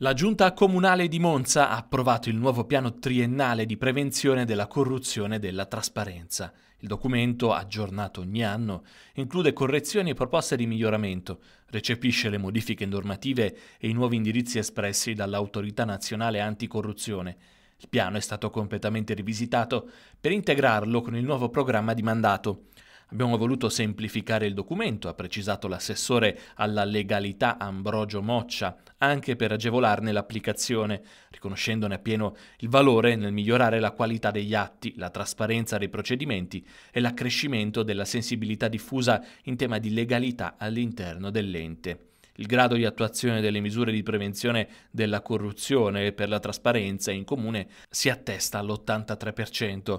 La giunta comunale di Monza ha approvato il nuovo piano triennale di prevenzione della corruzione e della trasparenza. Il documento, aggiornato ogni anno, include correzioni e proposte di miglioramento, recepisce le modifiche normative e i nuovi indirizzi espressi dall'autorità nazionale anticorruzione. Il piano è stato completamente rivisitato per integrarlo con il nuovo programma di mandato. Abbiamo voluto semplificare il documento, ha precisato l'assessore alla legalità Ambrogio Moccia, anche per agevolarne l'applicazione, riconoscendone appieno il valore nel migliorare la qualità degli atti, la trasparenza dei procedimenti e l'accrescimento della sensibilità diffusa in tema di legalità all'interno dell'ente. Il grado di attuazione delle misure di prevenzione della corruzione e per la trasparenza in comune si attesta all'83%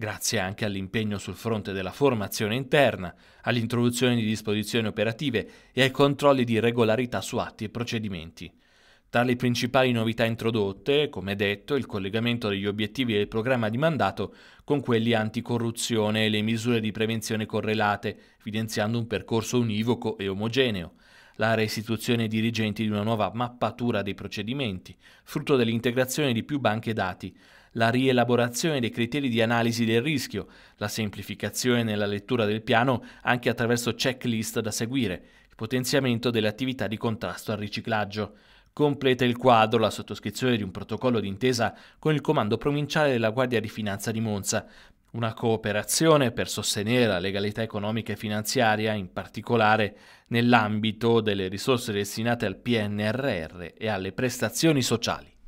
grazie anche all'impegno sul fronte della formazione interna, all'introduzione di disposizioni operative e ai controlli di regolarità su atti e procedimenti. Tra le principali novità introdotte, come detto, il collegamento degli obiettivi del programma di mandato con quelli anticorruzione e le misure di prevenzione correlate, evidenziando un percorso univoco e omogeneo la restituzione ai dirigenti di una nuova mappatura dei procedimenti, frutto dell'integrazione di più banche dati, la rielaborazione dei criteri di analisi del rischio, la semplificazione nella lettura del piano anche attraverso checklist da seguire, il potenziamento delle attività di contrasto al riciclaggio. Completa il quadro la sottoscrizione di un protocollo d'intesa con il comando provinciale della Guardia di Finanza di Monza una cooperazione per sostenere la legalità economica e finanziaria, in particolare nell'ambito delle risorse destinate al PNRR e alle prestazioni sociali.